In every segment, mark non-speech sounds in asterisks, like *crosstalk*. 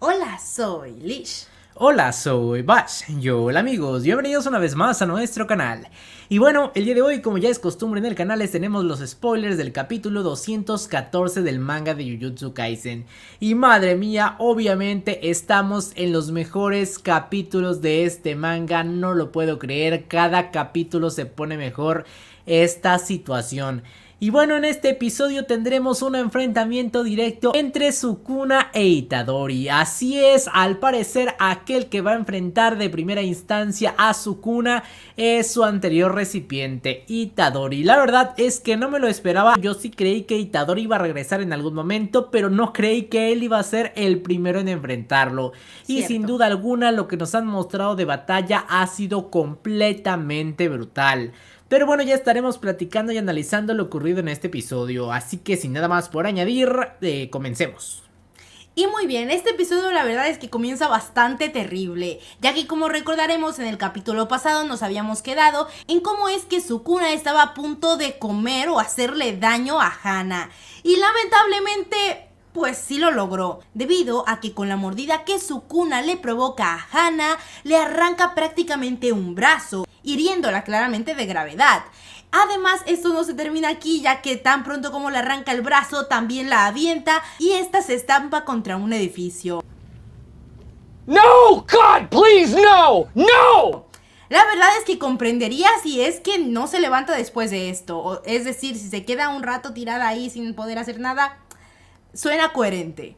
Hola, soy Lish. Hola, soy Bash. Yo, hola amigos, bienvenidos una vez más a nuestro canal. Y bueno, el día de hoy, como ya es costumbre en el canal, les tenemos los spoilers del capítulo 214 del manga de Jujutsu Kaisen. Y madre mía, obviamente estamos en los mejores capítulos de este manga, no lo puedo creer, cada capítulo se pone mejor esta situación. Y bueno, en este episodio tendremos un enfrentamiento directo entre Sukuna e Itadori. Así es, al parecer aquel que va a enfrentar de primera instancia a Sukuna es su anterior recipiente, Itadori. La verdad es que no me lo esperaba, yo sí creí que Itadori iba a regresar en algún momento, pero no creí que él iba a ser el primero en enfrentarlo. Y sin duda alguna lo que nos han mostrado de batalla ha sido completamente brutal. Pero bueno, ya estaremos platicando y analizando lo ocurrido en este episodio, así que sin nada más por añadir, eh, comencemos. Y muy bien, este episodio la verdad es que comienza bastante terrible, ya que como recordaremos en el capítulo pasado nos habíamos quedado en cómo es que Sukuna estaba a punto de comer o hacerle daño a Hana. Y lamentablemente pues sí lo logró, debido a que con la mordida que Sukuna le provoca a Hana, le arranca prácticamente un brazo hiriéndola claramente de gravedad. Además, esto no se termina aquí, ya que tan pronto como le arranca el brazo, también la avienta y esta se estampa contra un edificio. No, God, please, no, no. La verdad es que comprendería si es que no se levanta después de esto. Es decir, si se queda un rato tirada ahí sin poder hacer nada, suena coherente.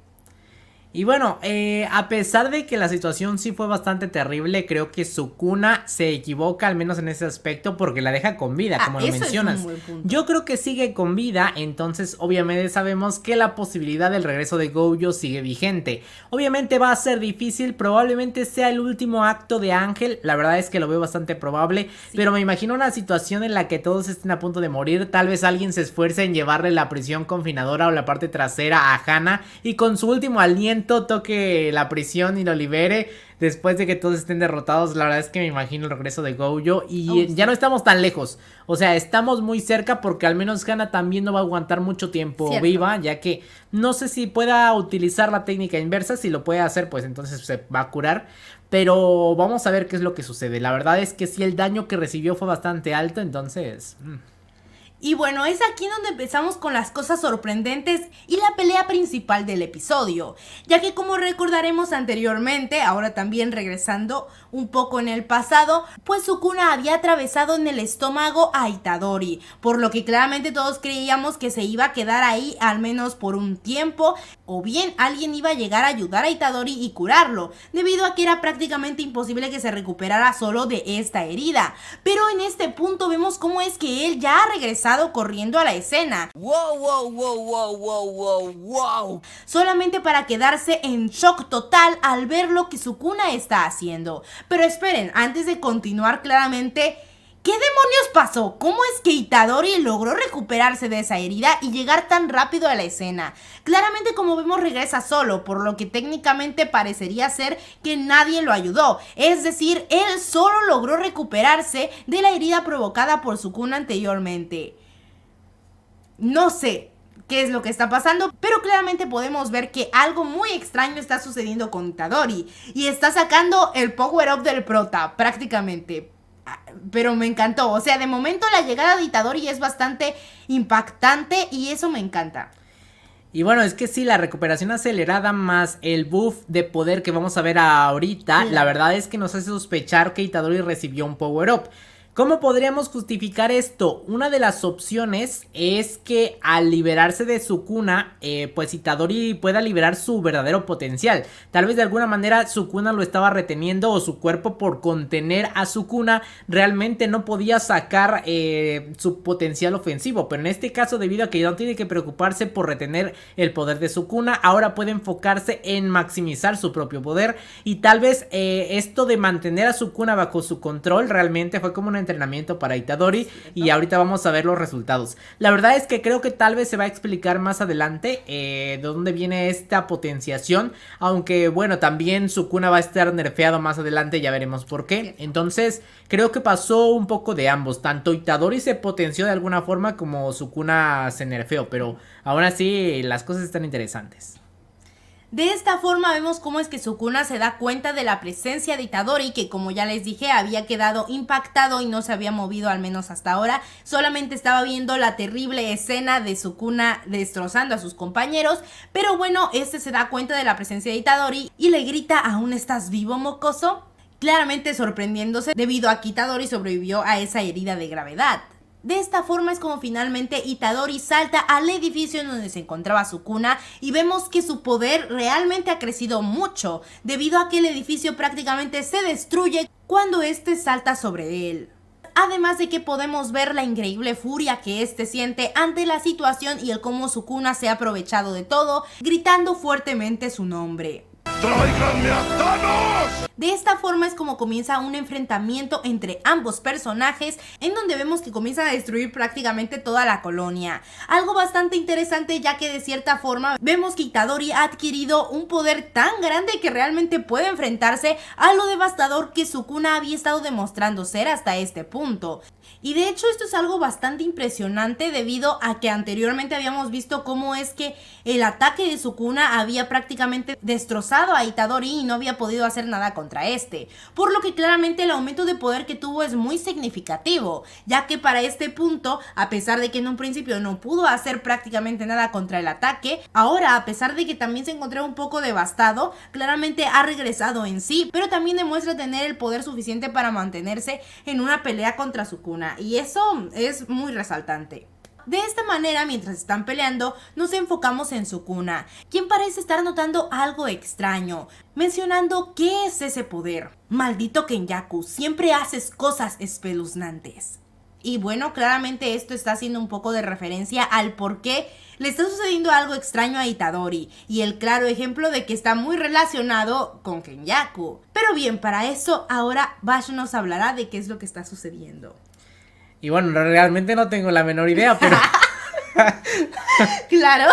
Y bueno, eh, a pesar de que la situación sí fue bastante terrible, creo que su cuna se equivoca, al menos en ese aspecto, porque la deja con vida, ah, como lo mencionas. Yo creo que sigue con vida, entonces obviamente sabemos que la posibilidad del regreso de Gojo sigue vigente. Obviamente va a ser difícil, probablemente sea el último acto de Ángel, la verdad es que lo veo bastante probable, pero me imagino una situación en la que todos estén a punto de morir, tal vez alguien se esfuerce en llevarle la prisión confinadora o la parte trasera a Hannah y con su último aliento toque la prisión y lo libere después de que todos estén derrotados, la verdad es que me imagino el regreso de Gojo y ya no estamos tan lejos. O sea, estamos muy cerca porque al menos Gana también no va a aguantar mucho tiempo viva, ya que no sé si pueda utilizar la técnica inversa, si lo puede hacer, pues entonces se va a curar. Pero vamos a ver qué es lo que sucede. La verdad es que si el daño que recibió fue bastante alto, entonces... Mm. Y bueno, es aquí donde empezamos con las cosas sorprendentes y la pelea principal del episodio, ya que como recordaremos anteriormente, ahora también regresando un poco en el pasado, pues Sukuna había atravesado en el estómago a Itadori, por lo que claramente todos creíamos que se iba a quedar ahí al menos por un tiempo, o bien alguien iba a llegar a ayudar a Itadori y curarlo, debido a que era prácticamente imposible que se recuperara solo de esta herida. Pero en este punto vemos cómo es que él ya ha regresado corriendo a la escena. Wow, wow, wow, wow, wow, wow, wow. Solamente para quedarse en shock total al ver lo que su cuna está haciendo. Pero esperen, antes de continuar claramente, ¿Qué demonios pasó? ¿Cómo es que Itadori logró recuperarse de esa herida y llegar tan rápido a la escena? Claramente como vemos regresa solo, por lo que técnicamente parecería ser que nadie lo ayudó. Es decir, él solo logró recuperarse de la herida provocada por su cuna anteriormente. No sé, qué es lo que está pasando, pero claramente podemos ver que algo muy extraño está sucediendo con Itadori y está sacando el power up del prota prácticamente pero me encantó. O sea, de momento la llegada de Itadori es bastante impactante y eso me encanta. Y bueno, es que sí, la recuperación acelerada más el buff de poder que vamos a ver ahorita, la verdad es que nos hace sospechar que Itadori recibió un power-up. ¿Cómo podríamos justificar esto? Una de las opciones es que al liberarse de su cuna, eh, pues Itadori pueda liberar su verdadero potencial. Tal vez de alguna manera su cuna lo estaba reteniendo o su cuerpo por contener a su cuna realmente no podía sacar eh, su potencial ofensivo. Pero en este caso, debido a que ya no tiene que preocuparse por retener el poder de su cuna, ahora puede enfocarse en maximizar su propio poder. Y tal vez eh, esto de mantener a su cuna bajo su control realmente fue como una entrenamiento para Itadori y ahorita vamos a ver los resultados. La verdad es que creo que tal vez se va a explicar más adelante eh, de dónde viene esta potenciación, aunque bueno, también su cuna va a estar nerfeado más adelante, ya veremos por qué. Entonces, creo que pasó un poco de ambos, tanto Itadori se potenció de alguna forma como su cuna se nerfeó, pero aún así las cosas están interesantes. De esta forma vemos cómo es que Sukuna se da cuenta de la presencia de Itadori, que como ya les dije había quedado impactado y no se había movido al menos hasta ahora, solamente estaba viendo la terrible escena de Sukuna destrozando a sus compañeros, pero bueno, este se da cuenta de la presencia de Itadori y le grita, ¿aún estás vivo, mocoso? Claramente sorprendiéndose debido a que Itadori sobrevivió a esa herida de gravedad. De esta forma es como finalmente Itadori salta al edificio en donde se encontraba su cuna y vemos que su poder realmente ha crecido mucho, debido a que el edificio prácticamente se destruye cuando este salta sobre él además de que podemos ver la increíble furia que este siente ante la situación y el cómo su cuna se ha aprovechado de todo, gritando fuertemente su nombre. ¡Tráiganme a Thanos! De esta forma es como comienza un enfrentamiento entre ambos personajes en donde vemos que comienza a destruir prácticamente toda la colonia. Algo bastante interesante ya que de cierta forma vemos que Itadori ha adquirido un poder tan grande que realmente puede enfrentarse a lo devastador que Sukuna había estado demostrando ser hasta este punto. Y de hecho esto es algo bastante impresionante debido a que anteriormente habíamos visto cómo es que el ataque de Sukuna había prácticamente destrozado a Itadori y no había podido hacer nada con contra este, por lo que claramente el aumento de poder que tuvo es muy significativo, ya que para este punto, a pesar de que en un principio no pudo hacer prácticamente nada contra el ataque, ahora a pesar de que también se encontró un poco devastado, claramente ha regresado en sí, pero también demuestra tener el poder suficiente para mantenerse en una pelea contra su cuna y eso es muy resaltante. De esta manera, mientras están peleando, nos enfocamos en Sukuna, quien parece estar notando algo extraño, mencionando qué es ese poder. Maldito Kenyaku, siempre haces cosas espeluznantes. Y bueno, claramente esto está haciendo un poco de referencia al por qué le está sucediendo algo extraño a Itadori, y el claro ejemplo de que está muy relacionado con Kenyaku. Pero bien, para eso ahora Bash nos hablará de qué es lo que está sucediendo. Y bueno, realmente no tengo la menor idea, pero... *laughs* claro.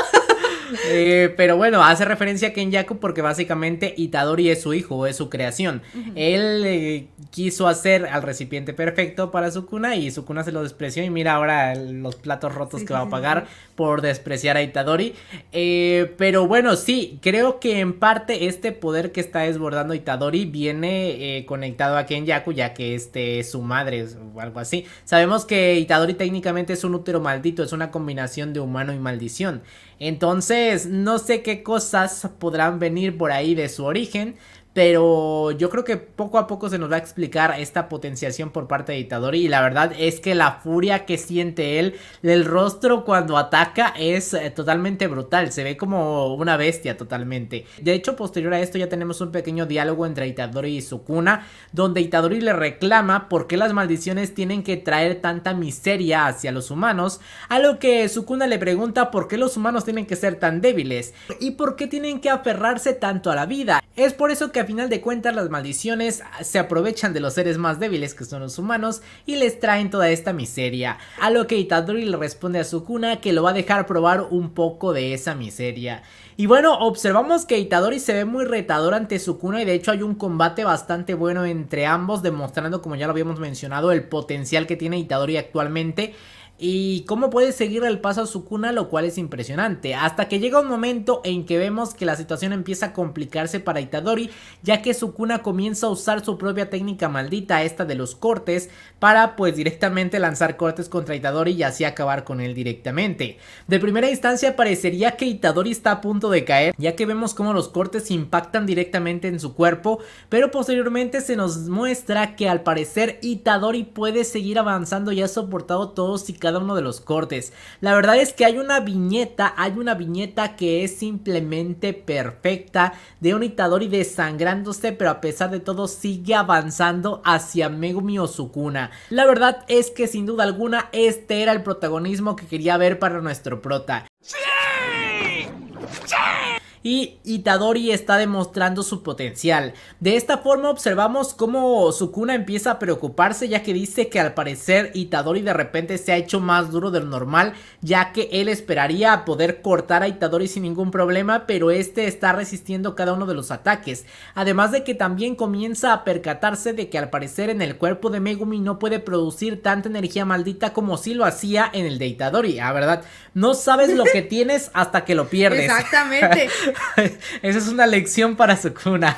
Eh, pero bueno, hace referencia a yaku porque básicamente Itadori es su hijo, es su creación. Él eh, quiso hacer al recipiente perfecto para su cuna y su cuna se lo despreció y mira ahora los platos rotos que va a pagar por despreciar a Itadori. Eh, pero bueno, sí, creo que en parte este poder que está desbordando Itadori viene conectado a Kenyaku ya que este es su madre o algo así. Sabemos que Itadori técnicamente es un útero maldito, es una combinación de humano y maldición. Entonces, no sé qué cosas podrán venir por ahí de su origen, pero yo creo que poco a poco se nos va a explicar esta potenciación por parte de Itadori y la verdad es que la furia que siente él, Del rostro cuando ataca es eh, totalmente brutal, se ve como una bestia totalmente. De hecho, posterior a esto ya tenemos un pequeño diálogo entre Itadori y Sukuna, donde Itadori le reclama por qué las maldiciones tienen que traer tanta miseria hacia los humanos, a lo que Sukuna le pregunta por qué los humanos tienen que ser tan débiles y por qué tienen que aferrarse tanto a la vida. Es por eso que final de cuentas las maldiciones ah, se aprovechan de los seres más débiles que son los humanos y les traen toda esta miseria. A lo que Itadori le responde a Sukuna que lo va a dejar probar un poco de esa miseria. Y bueno, observamos que Itadori se ve muy retador ante Sukuna y de hecho hay un combate bastante bueno entre ambos demostrando como ya lo habíamos mencionado el potencial que tiene Itadori actualmente y cómo puede seguir el paso a Sukuna, lo cual es impresionante, hasta que llega un momento en que vemos que la situación empieza a complicarse para Itadori, ya que su cuna comienza a usar su propia técnica maldita, esta de los cortes, para pues directamente lanzar cortes contra Itadori y así acabar con él directamente. De primera instancia parecería que Itadori está a punto de caer, ya que vemos cómo los cortes impactan directamente en su cuerpo, pero posteriormente se nos muestra que al parecer Itadori puede seguir avanzando y ha soportado todos y cada uno de los cortes. La verdad es que hay una viñeta, hay una viñeta que es simplemente perfecta de un y desangrándose, pero a pesar de todo sigue avanzando hacia Megumi Sukuna. La verdad es que sin duda alguna este era el protagonismo que quería ver para nuestro prota. ¡Sí! ¡Sí! y Itadori está demostrando su potencial. De esta forma observamos cómo Sukuna empieza a preocuparse ya que dice que al parecer Itadori de repente se ha hecho más duro del normal ya que él esperaría poder cortar a Itadori sin ningún problema pero este está resistiendo cada uno de los ataques. Además de que también comienza a percatarse de que al parecer en el cuerpo de Megumi no puede producir tanta energía maldita como si lo hacía en el de Itadori, a ah, verdad. No sabes lo que *laughs* tienes hasta que lo pierdes. Exactamente. *laughs* *laughs* Esa es una lección para Sukuna.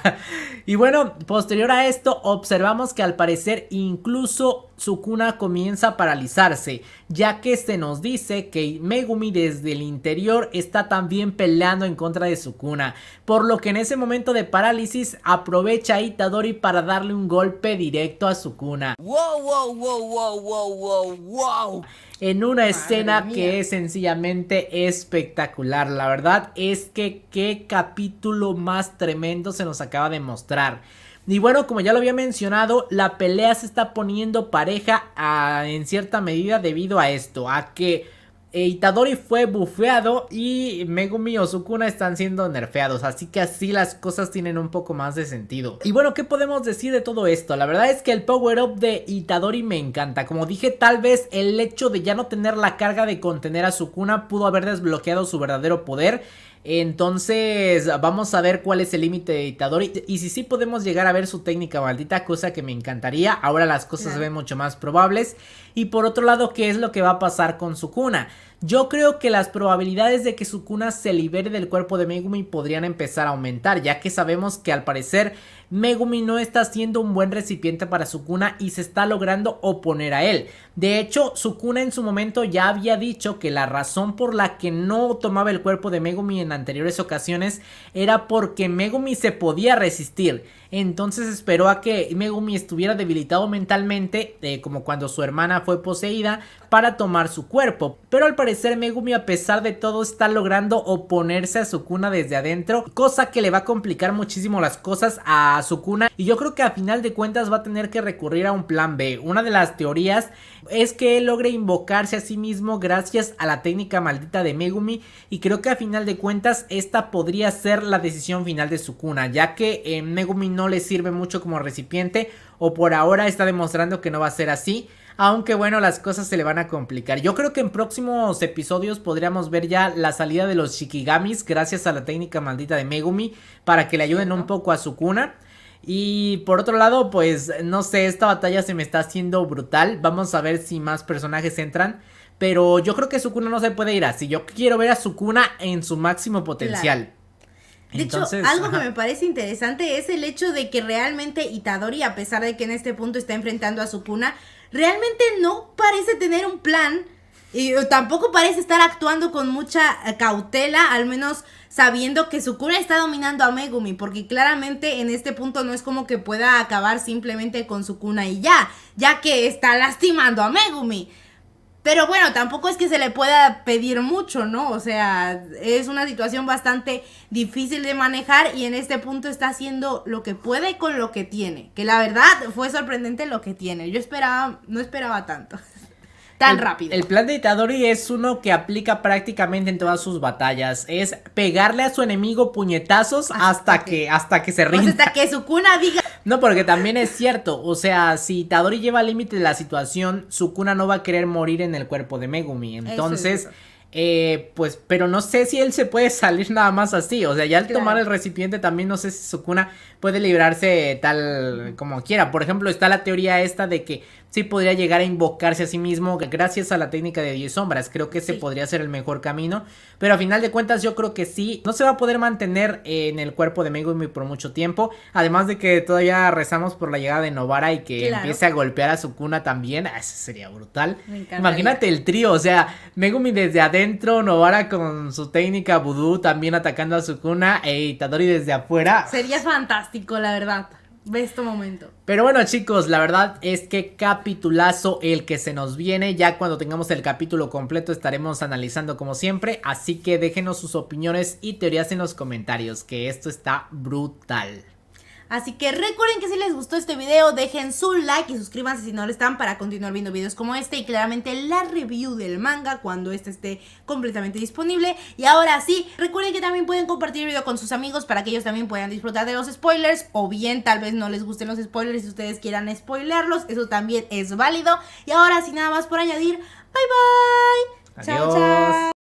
Y bueno, posterior a esto, observamos que al parecer incluso su cuna comienza a paralizarse, ya que se nos dice que Megumi desde el interior está también peleando en contra de su cuna, por lo que en ese momento de parálisis aprovecha a Itadori para darle un golpe directo a su cuna. Wow, wow, wow, wow, wow, wow, En una escena que es sencillamente espectacular, la verdad es que qué capítulo más tremendo se nos acaba de mostrar. Y bueno, como ya lo había mencionado, la pelea se está poniendo pareja ah, en cierta medida debido a esto, a que Itadori fue bufeado y Megumi o Sukuna están siendo nerfeados, así que así las cosas tienen un poco más de sentido. Y bueno, ¿qué podemos decir de todo esto? La verdad es que el power up de Itadori me encanta, como dije, tal vez el hecho de ya no tener la carga de contener a Sukuna pudo haber desbloqueado su verdadero poder entonces, vamos a ver cuál es el límite de editador Y si sí podemos llegar a ver su técnica maldita, cosa que me encantaría. Ahora las cosas se ven mucho más probables. Y por otro lado, ¿qué es lo que va a pasar con su cuna? Yo creo que las probabilidades de que Sukuna se libere del cuerpo de Megumi podrían empezar a aumentar, ya que sabemos que al parecer Megumi no está siendo un buen recipiente para Sukuna y se está logrando oponer a él. De hecho, Sukuna en su momento ya había dicho que la razón por la que no tomaba el cuerpo de Megumi en anteriores ocasiones era porque Megumi se podía resistir. Entonces esperó a que Megumi estuviera debilitado mentalmente, eh, como cuando su hermana fue poseída, para tomar su cuerpo. Pero al Megumi a pesar de todo está logrando oponerse a Sukuna desde adentro, cosa que le va a complicar muchísimo las cosas a Sukuna y yo creo que a final de cuentas va a tener que recurrir a un plan B. Una de las teorías es que él logre invocarse a sí mismo gracias a la técnica maldita de Megumi y creo que a final de cuentas esta podría ser la decisión final de Sukuna, ya que eh, Megumi no le sirve mucho como recipiente o por ahora está demostrando que no va a ser así. Aunque bueno, las cosas se le van a complicar. Yo creo que en próximos episodios podríamos ver ya la salida de los Shikigamis gracias a la técnica maldita de Megumi para que le ayuden un poco a su Y por otro lado, pues no sé, esta batalla se me está haciendo brutal. Vamos a ver si más personajes entran. Pero yo creo que Sukuna no se puede ir así. Yo quiero ver a Sukuna en su máximo potencial. De hecho, algo que me parece interesante es el hecho de que realmente Itadori, a pesar de que en este punto está enfrentando a Sukuna, realmente no parece tener un plan y tampoco parece estar actuando con mucha eh, cautela, al menos sabiendo que su cuna está dominando a Megumi, porque claramente en este punto no es como que pueda acabar simplemente con su cuna y ya, ya que está lastimando a Megumi. Pero bueno, tampoco es que se le pueda pedir mucho, ¿no? O sea, es una situación bastante difícil de manejar y en este punto está haciendo lo que puede con lo que tiene. Que la verdad fue sorprendente lo que tiene. Yo esperaba, no esperaba tanto. *laughs* Tan rápido. El plan de Itadori es uno que aplica prácticamente en todas sus batallas. Es pegarle a su enemigo puñetazos hasta, que, hasta que se pues rinda. Hasta que su cuna diga no, porque también es cierto. O sea, si Tadori lleva al límite la situación, Sukuna no va a querer morir en el cuerpo de Megumi. Entonces, eh, pues, pero no sé si él se puede salir nada más así. O sea, ya al tomar el recipiente también no sé si Sukuna puede librarse tal como quiera. Por ejemplo, está la teoría esta de que sí podría llegar a invocarse a sí mismo gracias a la técnica de 10 sombras. Creo que ese podría ser el mejor camino. Pero a final de cuentas yo creo que sí, no se va a poder mantener en el cuerpo de Megumi por mucho tiempo. Además de que todavía rezamos por la llegada de Novara y que empiece a golpear a su cuna también. Ah, eso sería brutal. Imagínate el trío, o sea, Megumi desde adentro, Novara con su técnica voodoo también atacando a su cuna e Itadori desde afuera. Sería fantástico, la verdad este momento. Pero bueno, chicos, la verdad es que capitulazo el que se nos viene. Ya cuando tengamos el capítulo completo estaremos analizando como siempre. Así que déjenos sus opiniones y teorías en los comentarios, que esto está brutal. Así que recuerden que si les gustó este video, dejen su like y suscríbanse si no lo están para continuar viendo videos como este y claramente la review del manga cuando este esté completamente disponible. Y ahora sí, recuerden que también pueden compartir el video con sus amigos para que ellos también puedan disfrutar de los spoilers o bien tal vez no les gusten los spoilers y ustedes quieran spoilerlos, eso también es válido. Y ahora sin nada más por añadir, bye bye. Chao, chao.